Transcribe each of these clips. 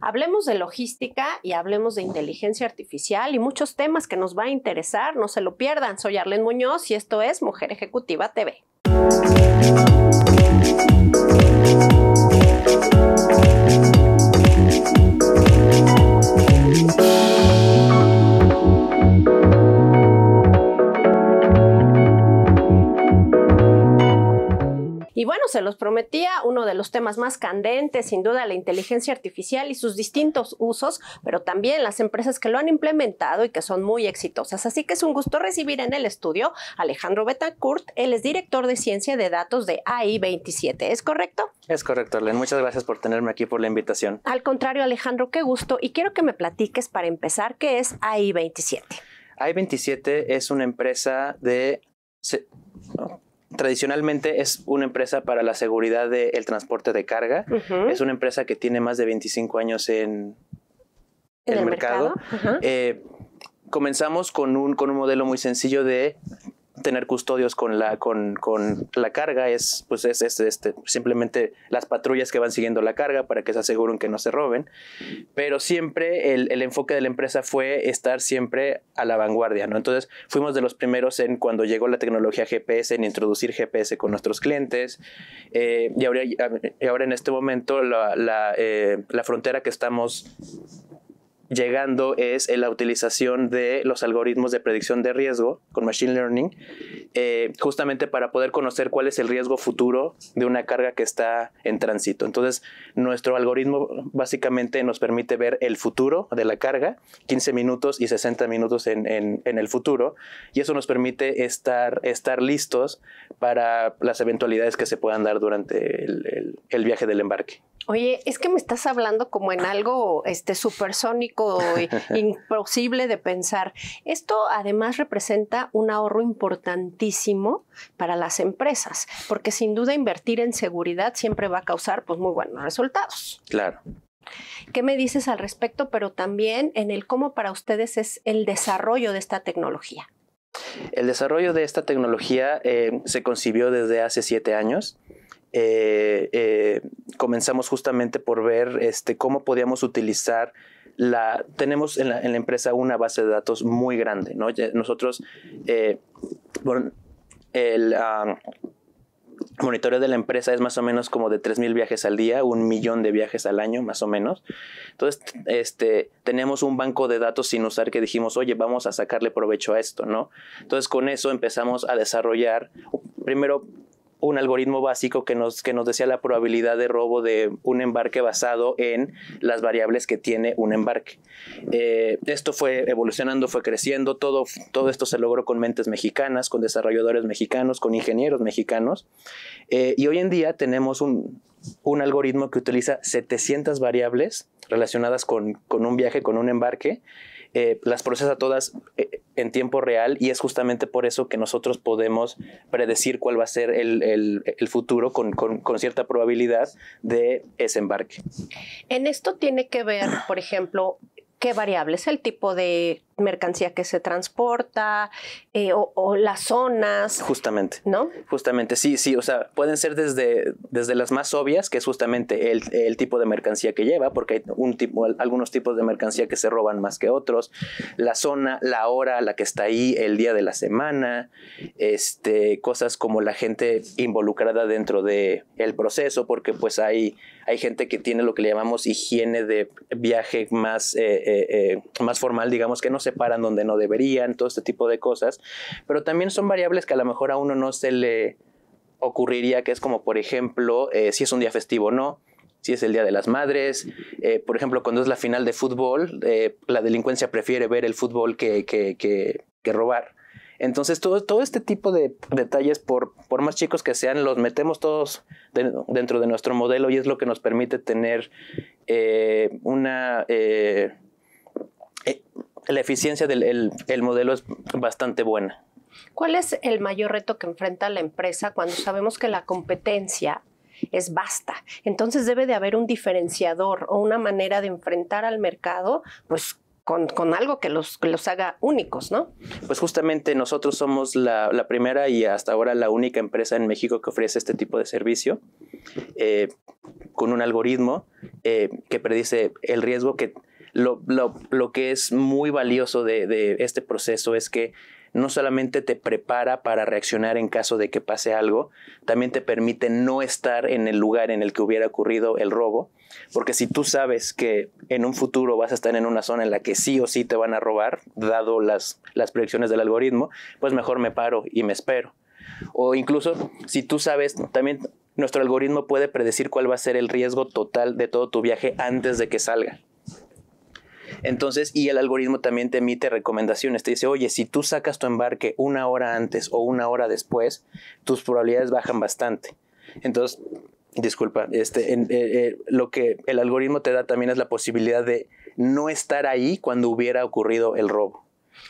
Hablemos de logística y hablemos de inteligencia artificial y muchos temas que nos va a interesar. No se lo pierdan. Soy Arlene Muñoz y esto es Mujer Ejecutiva TV. bueno, se los prometía uno de los temas más candentes, sin duda, la inteligencia artificial y sus distintos usos, pero también las empresas que lo han implementado y que son muy exitosas. Así que es un gusto recibir en el estudio a Alejandro Betancourt, él es director de ciencia de datos de AI27, ¿es correcto? Es correcto, Len. Muchas gracias por tenerme aquí, por la invitación. Al contrario, Alejandro, qué gusto. Y quiero que me platiques para empezar qué es AI27. AI27 es una empresa de tradicionalmente es una empresa para la seguridad del transporte de carga. Es una empresa que tiene más de 25 años en, el, mercado. Eh, comenzamos con un, con un modelo muy sencillo de tener custodios con la, con, con la carga es, pues es, este, simplemente las patrullas que van siguiendo la carga para que se aseguren que no se roben. Pero siempre el, el, enfoque de la empresa fue estar siempre a la vanguardia, ¿no? Entonces fuimos de los primeros en cuando llegó la tecnología GPS, en introducir GPS con nuestros clientes. Eh, y, ahora, ahora, en este momento la, la, eh, la frontera que estamos llegando es eh, la utilización de los algoritmos de predicción de riesgo con Machine Learning, eh, justamente para poder conocer cuál es el riesgo futuro de una carga que está en tránsito. Entonces, nuestro algoritmo básicamente nos permite ver el futuro de la carga, 15 minutos y 60 minutos en, el futuro, y eso nos permite estar, estar listos para las eventualidades que se puedan dar durante el, viaje del embarque. Oye, es que me estás hablando como en algo este supersónico imposible de pensar. Esto además representa un ahorro importantísimo para las empresas, porque sin duda invertir en seguridad siempre va a causar pues muy buenos resultados. Claro. ¿Qué me dices al respecto, pero también en el cómo para ustedes es el desarrollo de esta tecnología? El desarrollo de esta tecnología eh, se concibió desde hace siete años. Eh, eh, comenzamos justamente por ver este, cómo podíamos utilizar la... Tenemos en la, empresa una base de datos muy grande, ¿no? Nosotros, bueno, el... Ah, monitoreo de la empresa es más o menos como de 3.000 viajes al día, un millón de viajes al año, más o menos. Entonces, este, tenemos un banco de datos sin usar que dijimos, oye, vamos a sacarle provecho a esto, ¿no? Entonces, con eso empezamos a desarrollar, primero un algoritmo básico que nos, que nos decía la probabilidad de robo de un embarque basado en las variables que tiene un embarque. Eh, esto fue evolucionando, fue creciendo, todo, todo esto se logró con mentes mexicanas, con desarrolladores mexicanos, con ingenieros mexicanos. Eh, y hoy en día tenemos un, algoritmo que utiliza 700 variables relacionadas con, con un viaje, con un embarque, eh, las procesa todas eh, en tiempo real y es justamente por eso que nosotros podemos predecir cuál va a ser el, futuro con, con, cierta probabilidad de ese embarque. En esto tiene que ver, por ejemplo, qué variables, el tipo de mercancía que se transporta eh, o, las zonas. Justamente. ¿No? Justamente, sí, sí. O sea, pueden ser desde, desde las más obvias, que es justamente el, tipo de mercancía que lleva, porque hay un algunos tipos de mercancía que se roban más que otros, la zona, la hora, la que está ahí, el día de la semana, este, cosas como la gente involucrada dentro del el proceso, porque pues hay, hay gente que tiene lo que le llamamos higiene de viaje más, eh, eh, más formal, digamos, que no se paran donde no deberían, todo este tipo de cosas. Pero también son variables que a lo mejor a uno no se le ocurriría, que es como, por ejemplo, eh, si es un día festivo o no si es el Día de las Madres. Eh, por ejemplo, cuando es la final de fútbol, eh, la delincuencia prefiere ver el fútbol que, que, que, robar. Entonces, todo, todo, este tipo de detalles, por, por, más chicos que sean, los metemos todos dentro de nuestro modelo y es lo que nos permite tener una la eficiencia del modelo es bastante buena. ¿Cuál es el mayor reto que enfrenta la empresa cuando sabemos que la competencia es vasta? Entonces debe de haber un diferenciador o una manera de enfrentar al mercado, pues con, algo que los, los haga únicos, ¿no? Pues justamente nosotros somos la, primera y hasta ahora la única empresa en México que ofrece este tipo de servicio eh, con un algoritmo eh, que predice el riesgo que lo, que es muy valioso de, este proceso es que no solamente te prepara para reaccionar en caso de que pase algo, también te permite no estar en el lugar en el que hubiera ocurrido el robo, porque si tú sabes que en un futuro vas a estar en una zona en la que sí o sí te van a robar, dado las, las proyecciones del algoritmo, pues mejor me paro y me espero. O incluso si tú sabes, también nuestro algoritmo puede predecir cuál va a ser el riesgo total de todo tu viaje antes de que salga. Entonces, y el algoritmo también te emite recomendaciones. Te dice, oye, si tú sacas tu embarque una hora antes o una hora después, tus probabilidades bajan bastante. Entonces, disculpa, este, eh, eh, lo que el algoritmo te da también es la posibilidad de no estar ahí cuando hubiera ocurrido el robo.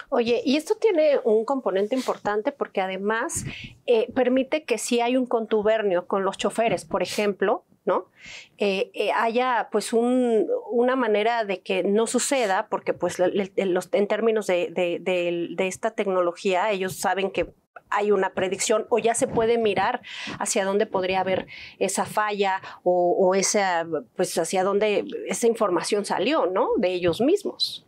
Oye, y esto tiene un componente importante porque además eh, permite que si hay un contubernio con los choferes, por ejemplo, ¿no? Eh, eh, haya pues una manera de que no suceda, porque pues en términos de, esta tecnología, ellos saben que hay una predicción o ya se puede mirar hacia dónde podría haber esa falla o, esa, pues hacia dónde esa información salió, ¿no? De ellos mismos.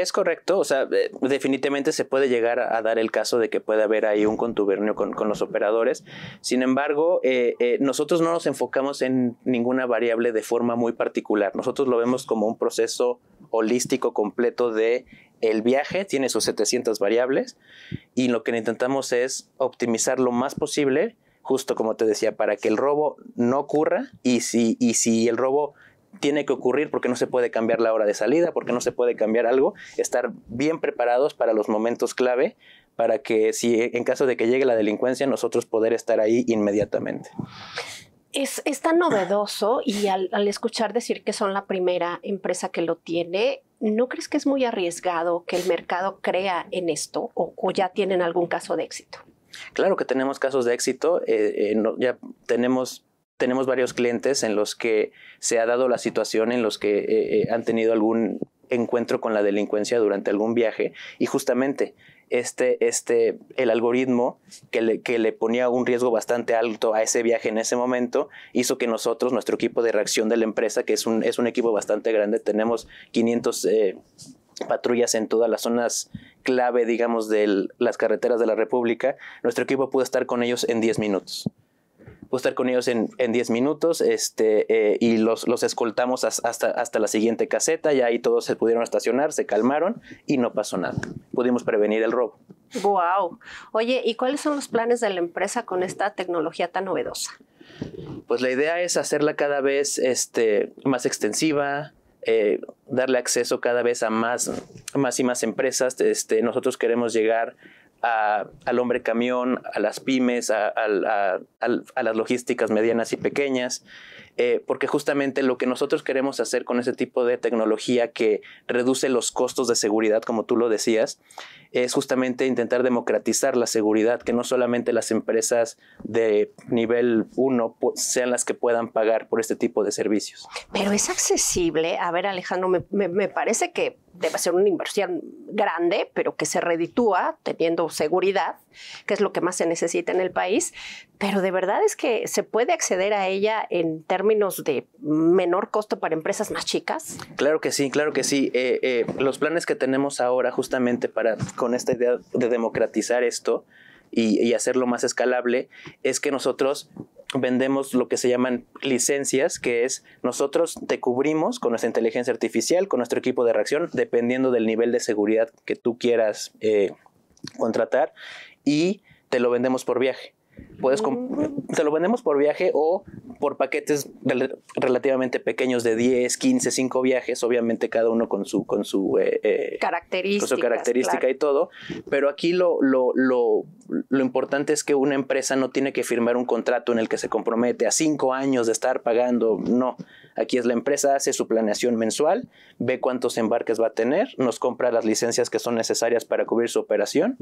Es correcto, o sea, eh, definitivamente se puede llegar a, dar el caso de que pueda haber ahí un contubernio con, los operadores. Sin embargo, eh, eh, nosotros no nos enfocamos en ninguna variable de forma muy particular. Nosotros lo vemos como un proceso holístico completo de el viaje, tiene sus 700 variables y lo que intentamos es optimizar lo más posible, justo como te decía, para que el robo no ocurra y si, y si el robo tiene que ocurrir porque no se puede cambiar la hora de salida, porque no se puede cambiar algo, estar bien preparados para los momentos clave, para que si en caso de que llegue la delincuencia, nosotros poder estar ahí inmediatamente. Es, tan novedoso y al, escuchar decir que son la primera empresa que lo tiene, ¿no crees que es muy arriesgado que el mercado crea en esto o, ya tienen algún caso de éxito? Claro que tenemos casos de éxito, eh, eh, ya tenemos tenemos varios clientes en los que se ha dado la situación en los que eh, eh, han tenido algún encuentro con la delincuencia durante algún viaje y justamente este, este, el algoritmo que le, ponía un riesgo bastante alto a ese viaje en ese momento, hizo que nosotros, nuestro equipo de reacción de la empresa, que es un, equipo bastante grande, tenemos 500 eh, patrullas en todas las zonas clave, digamos, de las carreteras de la República, nuestro equipo pudo estar con ellos en 10 minutos puedo estar con ellos en 10 minutos este, eh, y los, los escoltamos hasta, hasta la siguiente caseta, Y ahí todos se pudieron estacionar, se calmaron y no pasó nada. Pudimos prevenir el robo. Wow. Oye, ¿y cuáles son los planes de la empresa con esta tecnología tan novedosa? Pues la idea es hacerla cada vez este, más extensiva, eh, darle acceso cada vez a más, más y más empresas. Este, nosotros queremos llegar al hombre camión, a las pymes, a las logísticas medianas y pequeñas. Eh, porque justamente lo que nosotros queremos hacer con ese tipo de tecnología que reduce los costos de seguridad, como tú lo decías, es justamente intentar democratizar la seguridad, que no solamente las empresas de nivel 1 sean las que puedan pagar por este tipo de servicios. Pero es accesible. A ver, Alejandro, me, me parece que debe ser una inversión grande, pero que se reditúa teniendo seguridad que es lo que más se necesita en el país, pero de verdad es que se puede acceder a ella en términos de menor costo para empresas más chicas. Claro que sí, claro que sí. Eh, eh, los planes que tenemos ahora justamente para con esta idea de democratizar esto y, hacerlo más escalable es que nosotros vendemos lo que se llaman licencias, que es nosotros te cubrimos con nuestra inteligencia artificial, con nuestro equipo de reacción, dependiendo del nivel de seguridad que tú quieras eh, contratar y te lo vendemos por viaje. Puedes te lo vendemos por viaje o por paquetes relativamente pequeños de 10, 15, 5 viajes, obviamente cada uno con su, con su, eh, eh, característica y todo. Pero aquí lo, lo, lo, importante es que una empresa no tiene que firmar un contrato en el que se compromete a 5 años de estar pagando, no. Aquí es la empresa hace su planeación mensual, ve cuántos embarques va a tener, nos compra las licencias que son necesarias para cubrir su operación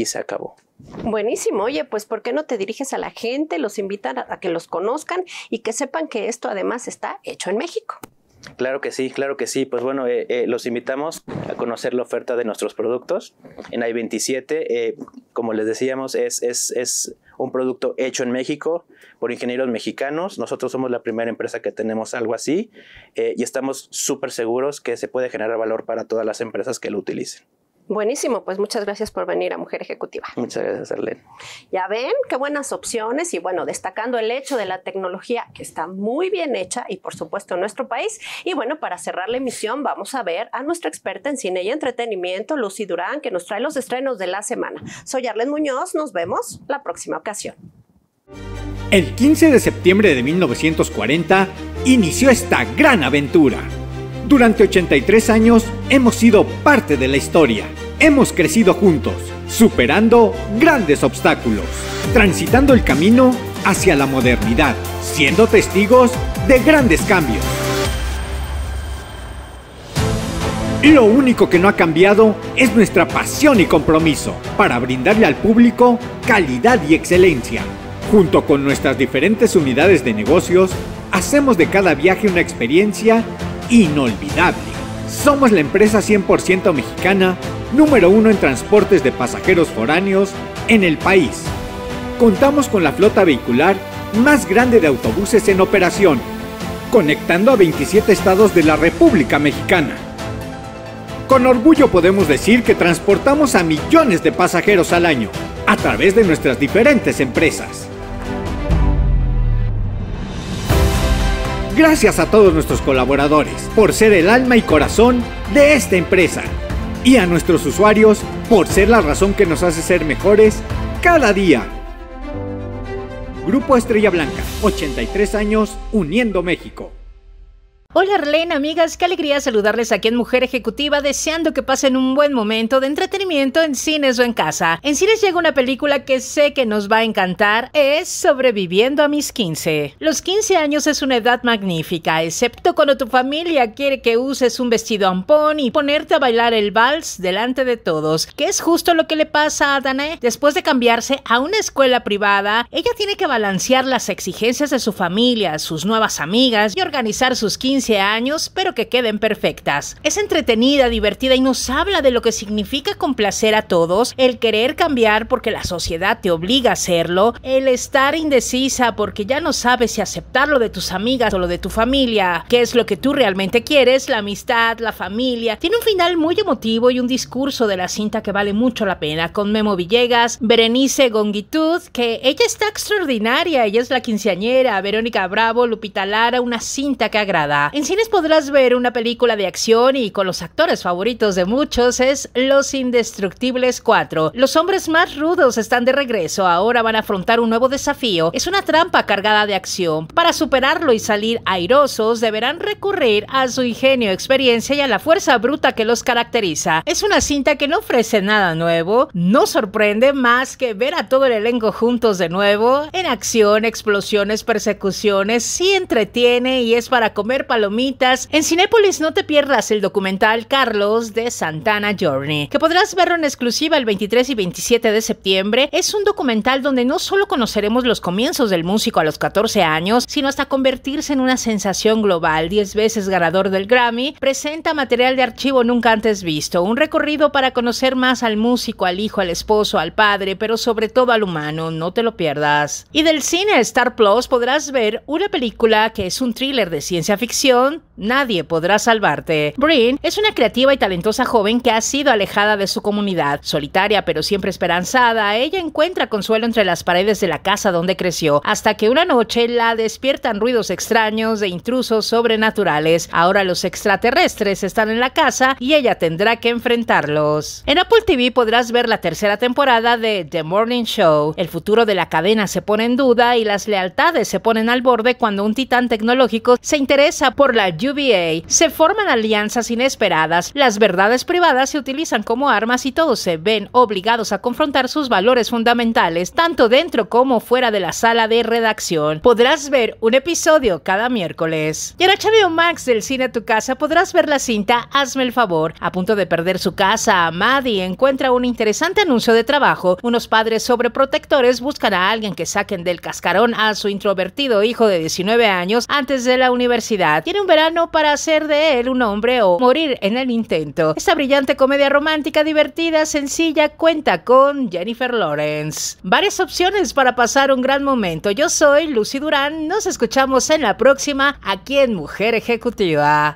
y se acabó. Buenísimo, oye, pues ¿por qué no te diriges a la gente, los invitan a, que los conozcan y que sepan que esto además está hecho en México? Claro que sí, claro que sí. Pues bueno, eh, eh, los invitamos a conocer la oferta de nuestros productos. En i27, eh, como les decíamos, es, es, un producto hecho en México por ingenieros mexicanos. Nosotros somos la primera empresa que tenemos algo así y estamos súper seguros que se puede generar valor para todas las empresas que lo utilicen. Buenísimo, pues muchas gracias por venir a Mujer Ejecutiva. Muchas gracias, Arlene. Ya ven, qué buenas opciones y bueno, destacando el hecho de la tecnología que está muy bien hecha y por supuesto en nuestro país. Y bueno, para cerrar la emisión vamos a ver a nuestra experta en cine y entretenimiento, Lucy Durán, que nos trae los estrenos de la semana. Soy Arlene Muñoz, nos vemos la próxima ocasión. El 15 de septiembre de 1940 inició esta gran aventura durante 83 años hemos sido parte de la historia. Hemos crecido juntos, superando grandes obstáculos, transitando el camino hacia la modernidad, siendo testigos de grandes cambios. Lo único que no ha cambiado es nuestra pasión y compromiso para brindarle al público calidad y excelencia. Junto con nuestras diferentes unidades de negocios, hacemos de cada viaje una experiencia inolvidable. Somos la empresa 100% mexicana número uno en transportes de pasajeros foráneos en el país. Contamos con la flota vehicular más grande de autobuses en operación, conectando a 27 estados de la República Mexicana. Con orgullo podemos decir que transportamos a millones de pasajeros al año a través de nuestras diferentes empresas. Gracias a todos nuestros colaboradores por ser el alma y corazón de esta empresa. Y a nuestros usuarios por ser la razón que nos hace ser mejores cada día. Grupo Estrella Blanca, 83 años, uniendo México. Hola Arlene, amigas, qué alegría saludarles aquí en Mujer Ejecutiva, deseando que pasen un buen momento de entretenimiento en cines o en casa. En cines llega una película que sé que nos va a encantar, es Sobreviviendo a mis 15. Los 15 años es una edad magnífica, excepto cuando tu familia quiere que uses un vestido ampón y ponerte a bailar el vals delante de todos, que es justo lo que le pasa a Danae. Después de cambiarse a una escuela privada, ella tiene que balancear las exigencias de su familia, sus nuevas amigas y organizar sus 15 años, pero que queden perfectas. Es entretenida, divertida y nos habla de lo que significa complacer a todos, el querer cambiar porque la sociedad te obliga a hacerlo, el estar indecisa porque ya no sabes si aceptar lo de tus amigas o lo de tu familia, qué es lo que tú realmente quieres, la amistad, la familia. Tiene un final muy emotivo y un discurso de la cinta que vale mucho la pena, con Memo Villegas, Berenice Gongitud, que ella está extraordinaria, ella es la quinceañera, Verónica Bravo, Lupita Lara, una cinta que agrada. En cines podrás ver una película de acción y con los actores favoritos de muchos es Los Indestructibles 4. Los hombres más rudos están de regreso, ahora van a afrontar un nuevo desafío. Es una trampa cargada de acción. Para superarlo y salir airosos deberán recurrir a su ingenio, experiencia y a la fuerza bruta que los caracteriza. Es una cinta que no ofrece nada nuevo, no sorprende más que ver a todo el elenco juntos de nuevo, en acción, explosiones, persecuciones, sí entretiene y es para comer en Cinépolis no te pierdas el documental Carlos de Santana Journey, que podrás verlo en exclusiva el 23 y 27 de septiembre. Es un documental donde no solo conoceremos los comienzos del músico a los 14 años, sino hasta convertirse en una sensación global. 10 veces ganador del Grammy, presenta material de archivo nunca antes visto, un recorrido para conocer más al músico, al hijo, al esposo, al padre, pero sobre todo al humano, no te lo pierdas. Y del cine Star Plus podrás ver una película que es un thriller de ciencia ficción nadie podrá salvarte. Brynn es una creativa y talentosa joven que ha sido alejada de su comunidad. Solitaria pero siempre esperanzada, ella encuentra consuelo entre las paredes de la casa donde creció, hasta que una noche la despiertan ruidos extraños de intrusos sobrenaturales. Ahora los extraterrestres están en la casa y ella tendrá que enfrentarlos. En Apple TV podrás ver la tercera temporada de The Morning Show. El futuro de la cadena se pone en duda y las lealtades se ponen al borde cuando un titán tecnológico se interesa por la UVA, se forman alianzas inesperadas, las verdades privadas se utilizan como armas y todos se ven obligados a confrontar sus valores fundamentales, tanto dentro como fuera de la sala de redacción. Podrás ver un episodio cada miércoles. Y en HBO Max del Cine a Tu Casa podrás ver la cinta Hazme el favor. A punto de perder su casa, Maddie encuentra un interesante anuncio de trabajo. Unos padres sobreprotectores buscan a alguien que saquen del cascarón a su introvertido hijo de 19 años antes de la universidad. Tiene un verano para hacer de él un hombre o morir en el intento. Esta brillante comedia romántica, divertida, sencilla, cuenta con Jennifer Lawrence. Varias opciones para pasar un gran momento. Yo soy Lucy Durán. Nos escuchamos en la próxima aquí en Mujer Ejecutiva.